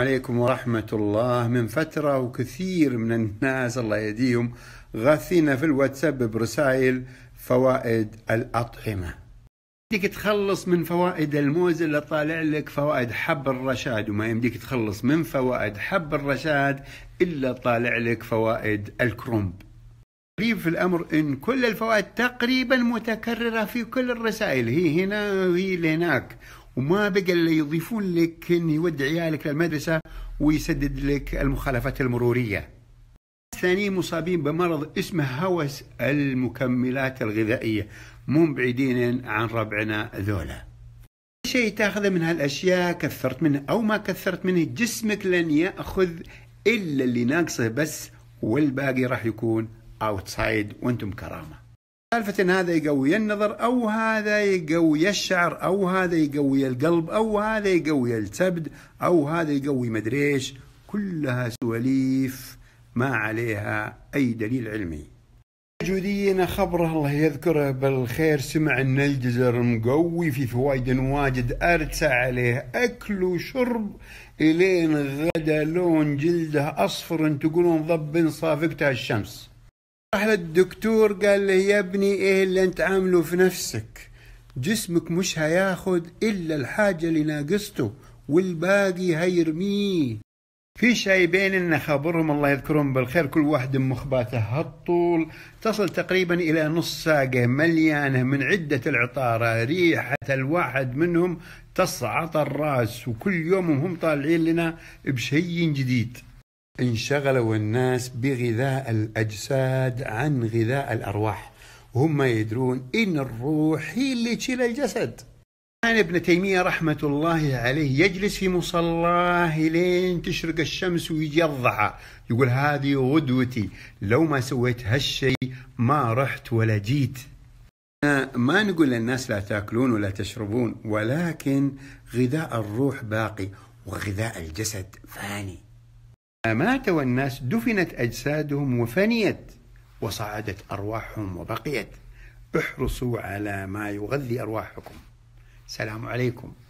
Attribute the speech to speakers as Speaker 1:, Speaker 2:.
Speaker 1: عليكم ورحمة الله من فترة وكثير من الناس الله يهديهم غاثينا في الواتساب برسائل فوائد الأطعمة يمديك تخلص من فوائد الموز اللي طالع لك فوائد حب الرشاد وما يمديك تخلص من فوائد حب الرشاد إلا طالع لك فوائد الكرنب غريب في الأمر إن كل الفوائد تقريبا متكررة في كل الرسائل هي هنا وهي هناك وما بقى اللي يضيفون لك انه يود عيالك للمدرسه ويسدد لك المخالفات المروريه. ثانيين مصابين بمرض اسمه هوس المكملات الغذائيه، مو بعيدين عن ربعنا ذولا. شيء تاخذه من هالاشياء كثرت منه او ما كثرت منه جسمك لن ياخذ الا اللي ناقصه بس والباقي راح يكون اوتسايد وانتم كرامه. سالفة هذا يقوي النظر أو هذا يقوي الشعر أو هذا يقوي القلب أو هذا يقوي الكبد أو هذا يقوي مدريش كلها سواليف ما عليها أي دليل علمي جودينا خبره الله يذكره بالخير سمع ان الجزر مقوي في فوايد واجد ارتع عليه اكل وشرب الين غدا لون جلده اصفر تقولون ضب صافقتها الشمس راح للدكتور قال له يا ابني ايه اللي انت عامله في نفسك جسمك مش هياخد الا الحاجه اللي ناقصته والباقي هيرميه في شايبين ان خبرهم الله يذكرهم بالخير كل واحد مخباته هالطول تصل تقريبا الى نص ساقه مليانه من عده العطاره ريحه الواحد منهم تصعط الراس وكل يوم هم طالعين لنا بشيء جديد انشغلوا الناس بغذاء الأجساد عن غذاء الأرواح وهم يدرون إن الروح هي اللي تشيل الجسد كان ابن تيمية رحمة الله عليه يجلس في مصلاه لين تشرق الشمس ويجي الضحى يقول هذه غدوتي لو ما سويت هالشيء ما رحت ولا جيت ما نقول للناس لا تاكلون ولا تشربون ولكن غذاء الروح باقي وغذاء الجسد فاني مات والناس دفنت أجسادهم وفنيت وصعدت أرواحهم وبقيت احرصوا على ما يغذي أرواحكم سلام عليكم